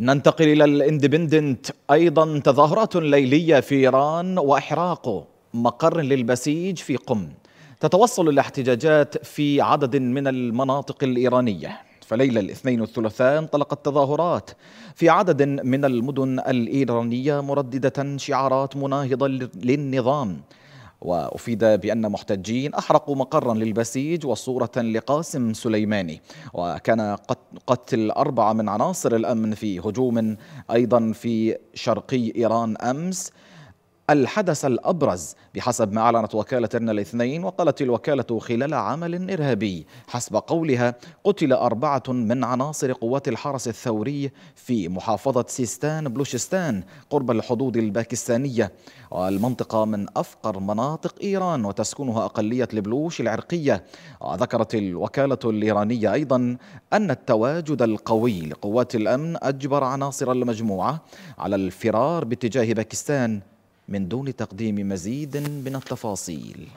ننتقل إلى الاندبندنت أيضا تظاهرات ليلية في إيران وإحراق مقر للبسيج في قم تتوصل الاحتجاجات في عدد من المناطق الإيرانية فليلة الاثنين والثلاثاء انطلقت تظاهرات في عدد من المدن الإيرانية مرددة شعارات مناهضة للنظام وأفيد بأن محتجين أحرقوا مقرا للبسيج وصورة لقاسم سليماني وكان قتل أربعة من عناصر الأمن في هجوم أيضا في شرقي إيران أمس الحدث الأبرز بحسب ما أعلنت وكالة إرنا الاثنين وقالت الوكالة خلال عمل إرهابي حسب قولها قتل أربعة من عناصر قوات الحرس الثوري في محافظة سيستان بلوشستان قرب الحدود الباكستانية والمنطقة من أفقر مناطق إيران وتسكنها أقلية البلوش العرقية ذكرت الوكالة الإيرانية أيضا أن التواجد القوي لقوات الأمن أجبر عناصر المجموعة على الفرار باتجاه باكستان من دون تقديم مزيد من التفاصيل